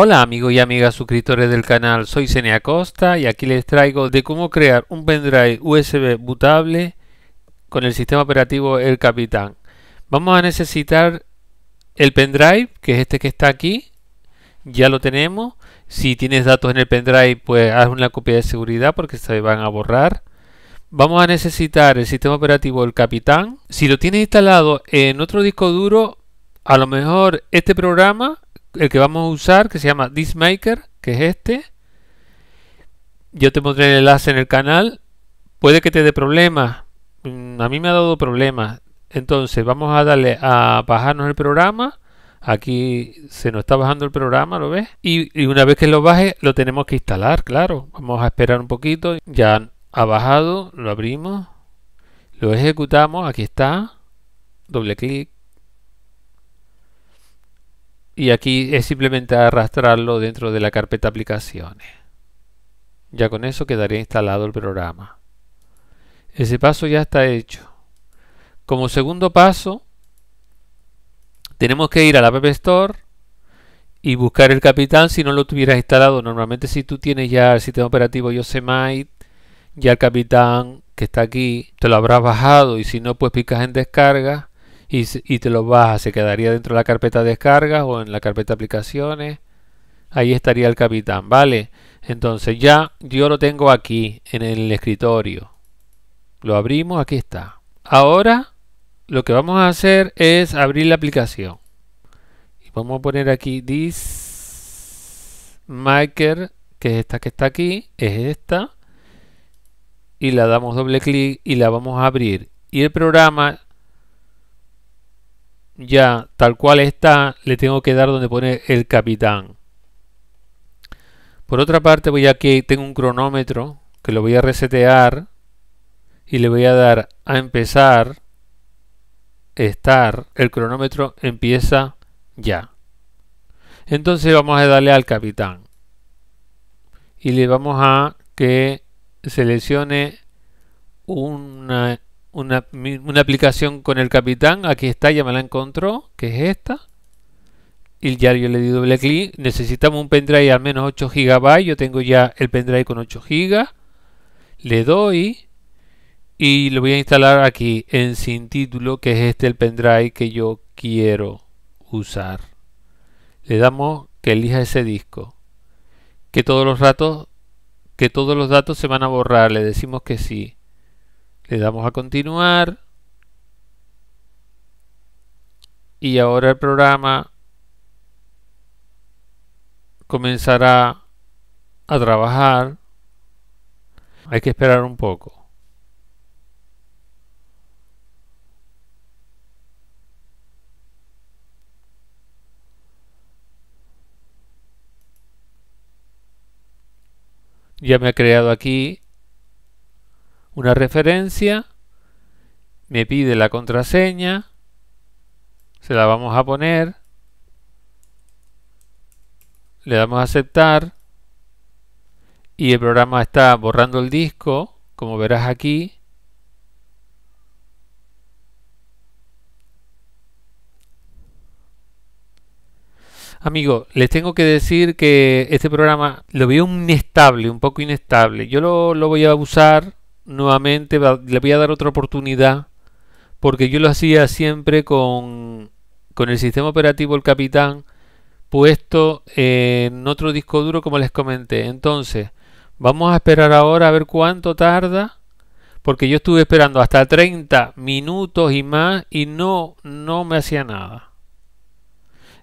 Hola amigos y amigas suscriptores del canal, soy Cenia Acosta y aquí les traigo de cómo crear un pendrive USB bootable con el sistema operativo El Capitán. Vamos a necesitar el pendrive, que es este que está aquí, ya lo tenemos. Si tienes datos en el pendrive, pues haz una copia de seguridad porque se van a borrar. Vamos a necesitar el sistema operativo El Capitán. Si lo tienes instalado en otro disco duro, a lo mejor este programa el que vamos a usar, que se llama Dismaker, que es este. Yo te pondré el enlace en el canal. Puede que te dé problemas. Mm, a mí me ha dado problemas. Entonces vamos a darle a bajarnos el programa. Aquí se nos está bajando el programa, ¿lo ves? y, una vez que lo baje, lo tenemos que instalar, claro. Vamos a esperar un poquito. Ya ha bajado, lo abrimos, lo ejecutamos, aquí está. Doble clic y aquí es simplemente arrastrarlo dentro de la carpeta aplicaciones. Ya con eso quedaría instalado el programa. Ese paso ya está hecho. Como segundo paso, tenemos que ir a la App Store y buscar el Capitán si no lo tuvieras instalado. Normalmente si tú tienes ya el sistema operativo Yosemite, ya el Capitán que está aquí, te lo habrás bajado y si no, pues picas en descarga y, te lo bajas, se quedaría dentro de la carpeta descargas o en la carpeta aplicaciones. Ahí estaría el capitán, ¿vale? Entonces ya yo lo tengo aquí en el escritorio. Lo abrimos, aquí está. Ahora lo que vamos a hacer es abrir la aplicación. Y vamos a poner aquí this maker, que es esta que está aquí, es esta. Y la damos doble clic y la vamos a abrir. Y el programa ya tal cual está, le tengo que dar donde pone el capitán. Por otra parte, voy aquí, tengo un cronómetro que lo voy a resetear y le voy a dar a empezar, estar, el cronómetro empieza ya. Entonces vamos a darle al capitán y le vamos a que seleccione una una, aplicación con el capitán. Aquí está, ya me la encontró, que es esta. Y ya yo le di doble clic. Necesitamos un pendrive al menos 8 GB. Yo tengo ya el pendrive con 8 GB. Le doy y lo voy a instalar aquí en sin título, que es este el pendrive que yo quiero usar. Le damos que elija ese disco. Que todos los ratos, que todos los datos se van a borrar. Le decimos que sí le damos a continuar. Y ahora el programa comenzará a trabajar. Hay que esperar un poco. ya me ha creado aquí una referencia, me pide la contraseña, se la vamos a poner, le damos a aceptar y el programa está borrando el disco, como verás aquí. Amigo, les tengo que decir que este programa lo veo inestable, un poco inestable. Yo lo, lo voy a usar nuevamente, le voy a dar otra oportunidad, porque yo lo hacía siempre con, el sistema operativo El Capitán puesto en otro disco duro como les comenté. Entonces, vamos a esperar ahora a ver cuánto tarda porque yo estuve esperando hasta 30 minutos y más y no, no me hacía nada.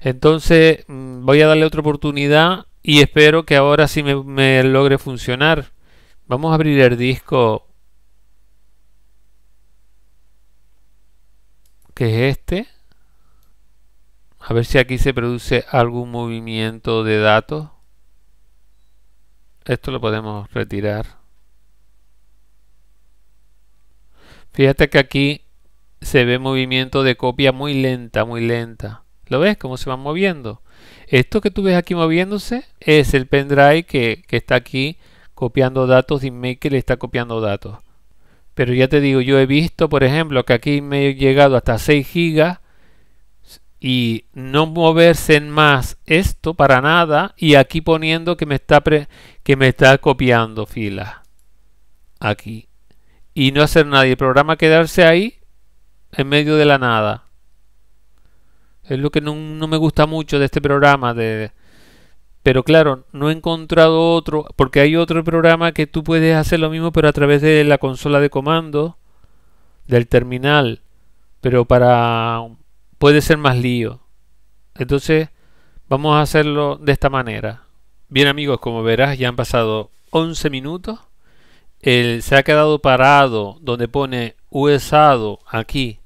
Entonces mm, voy a darle otra oportunidad y espero que ahora sí me, me, logre funcionar. Vamos a abrir el disco que es este. A ver si aquí se produce algún movimiento de datos. Esto lo podemos retirar. Fíjate que aquí se ve movimiento de copia muy lenta, muy lenta. ¿Lo ves? Cómo se van moviendo. Esto que tú ves aquí moviéndose es el pendrive que, está aquí copiando datos. que le está copiando datos. Pero ya te digo, yo he visto, por ejemplo, que aquí me he llegado hasta 6 gigas y no moverse en más esto para nada y aquí poniendo que me está que me está copiando filas aquí y no hacer nada y el programa quedarse ahí en medio de la nada es lo que no, no me gusta mucho de este programa de, pero claro, no he encontrado otro, porque hay otro programa que tú puedes hacer lo mismo, pero a través de la consola de comando, del terminal, pero para... puede ser más lío. Entonces, vamos a hacerlo de esta manera. Bien amigos, como verás, ya han pasado 11 minutos. se ha quedado parado donde pone usado aquí,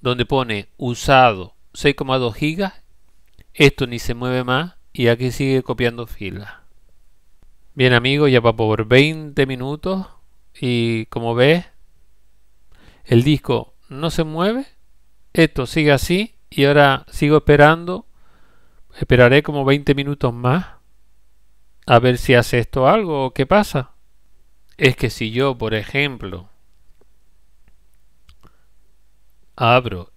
donde pone usado 6,2 gigas. Esto ni se mueve más y aquí sigue copiando fila. Bien amigo ya va por 20 minutos y como ves, el disco no se mueve, esto sigue así y ahora sigo esperando, esperaré como 20 minutos más a ver si hace esto algo o qué pasa. Es que si yo, por ejemplo, abro,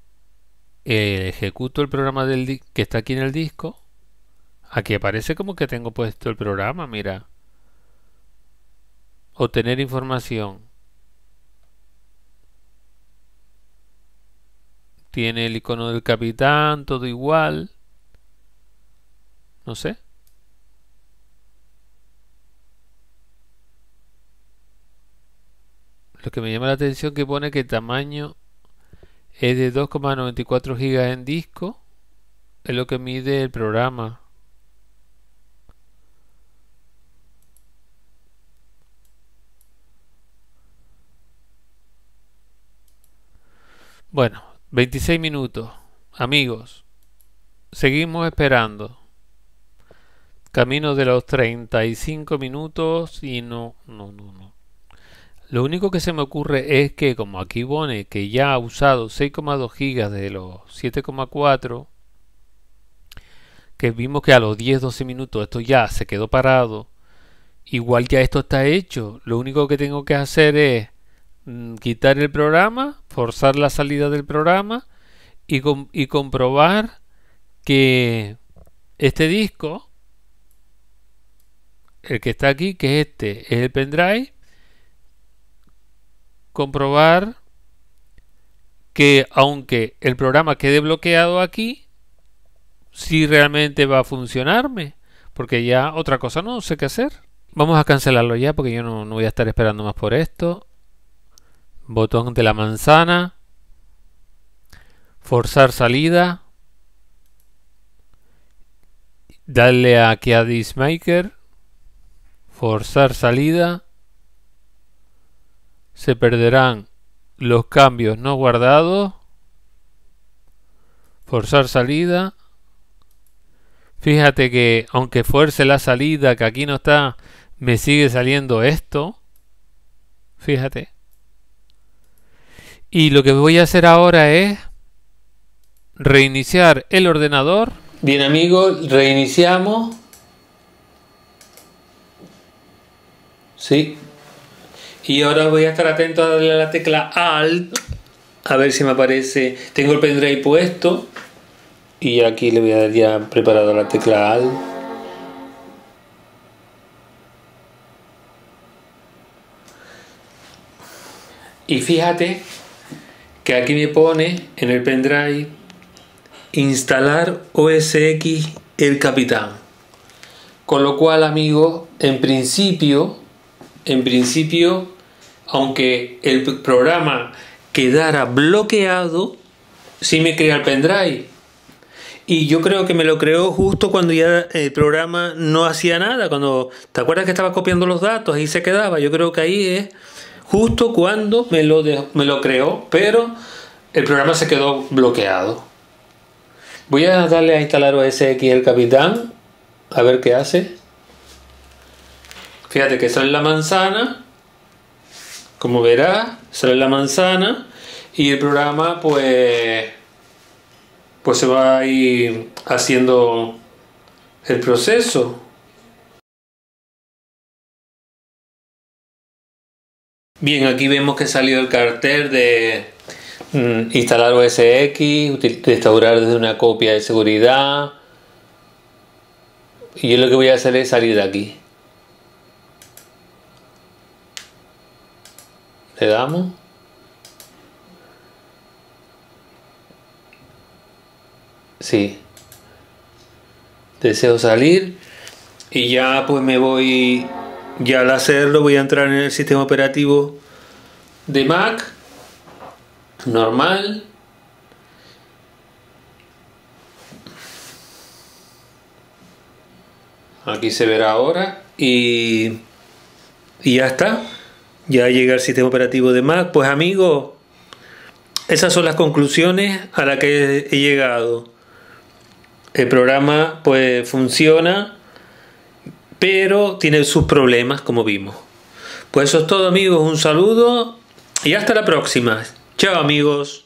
eh, ejecuto el programa del que está aquí en el disco, Aquí aparece como que tengo puesto el programa, mira. Obtener información. Tiene el icono del capitán, todo igual. No sé. Lo que me llama la atención que pone que el tamaño es de 2,94 gigas en disco. Es lo que mide el programa. Bueno, 26 minutos. Amigos, seguimos esperando. Camino de los 35 minutos y no, no, no, no. Lo único que se me ocurre es que como aquí pone que ya ha usado 6,2 gigas de los 7,4, que vimos que a los 10-12 minutos esto ya se quedó parado, igual ya esto está hecho, lo único que tengo que hacer es Mm, quitar el programa, forzar la salida del programa y, comprobar que este disco, el que está aquí, que es este, es el pendrive, comprobar que aunque el programa quede bloqueado aquí, si realmente va a funcionarme, porque ya otra cosa no sé qué hacer. Vamos a cancelarlo ya porque yo no voy a estar esperando más por esto botón de la manzana, forzar salida, darle aquí a Dismaker, forzar salida, se perderán los cambios no guardados, forzar salida, fíjate que aunque fuerce la salida que aquí no está, me sigue saliendo esto, fíjate, y lo que voy a hacer ahora es reiniciar el ordenador. Bien amigos, reiniciamos. Sí. Y ahora voy a estar atento a darle la tecla Alt. A ver si me aparece. Tengo el pendrive puesto. Y aquí le voy a dar ya preparado la tecla Alt. Y fíjate que aquí me pone en el pendrive instalar OSX el capitán. Con lo cual, amigos, en principio, en principio, aunque el programa quedara bloqueado, si me crea el pendrive. Y yo creo que me lo creó justo cuando ya el programa no hacía nada, cuando, ¿te acuerdas que estaba copiando los datos? y se quedaba. Yo creo que ahí es justo cuando me lo, me lo creó, pero el programa se quedó bloqueado. Voy a darle a instalar OSX el capitán, a ver qué hace. Fíjate que sale la manzana, como verás, sale la manzana y el programa pues, pues se va a ir haciendo el proceso. Bien, aquí vemos que salió el cartel de mm, instalar OSX, restaurar desde una copia de seguridad. Y yo lo que voy a hacer es salir de aquí. Le damos. Sí. Deseo salir. Y ya pues me voy ya al hacerlo voy a entrar en el sistema operativo de Mac normal aquí se verá ahora y, y ya está ya llega el sistema operativo de Mac pues amigos esas son las conclusiones a las que he llegado el programa pues funciona pero tiene sus problemas, como vimos. Pues eso es todo, amigos. Un saludo y hasta la próxima. Chao, amigos.